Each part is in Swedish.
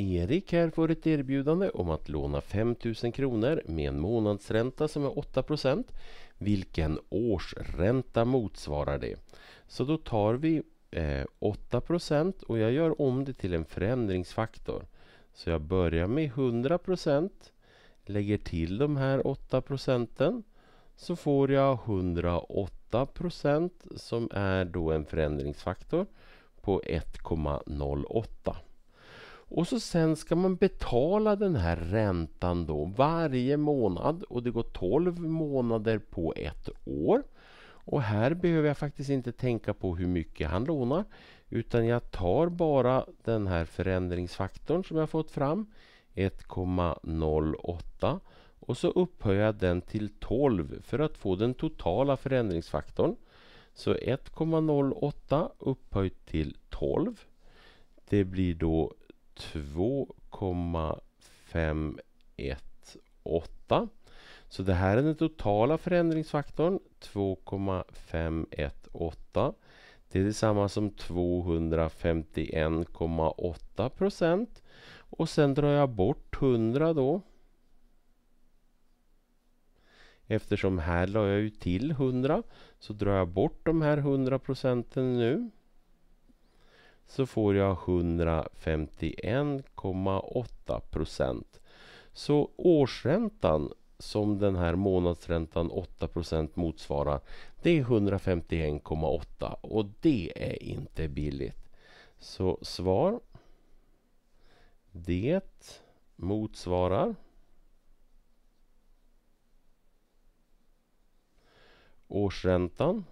Erik här får ett erbjudande om att låna 5000 kronor med en månadsränta som är 8 Vilken årsränta motsvarar det? Så då tar vi 8 eh, och jag gör om det till en förändringsfaktor. Så jag börjar med 100 lägger till de här 8 procenten så får jag 108 procent som är då en förändringsfaktor på 1,08. Och så sen ska man betala den här räntan då varje månad och det går 12 månader på ett år. Och här behöver jag faktiskt inte tänka på hur mycket han lånar utan jag tar bara den här förändringsfaktorn som jag fått fram 1,08 och så upphöjer jag den till 12 för att få den totala förändringsfaktorn. Så 1,08 upphöjt till 12. Det blir då 2,518. Så det här är den totala förändringsfaktorn 2,518. Det är detsamma som 251,8 procent. Och sen drar jag bort 100 då. Eftersom här la jag ju till 100 så drar jag bort de här 100 procenten nu så får jag 151,8 procent. Så årsräntan som den här månadsräntan 8 procent motsvarar det är 151,8 och det är inte billigt. Så svar Det motsvarar årsräntan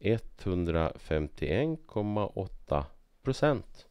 151,8 procent.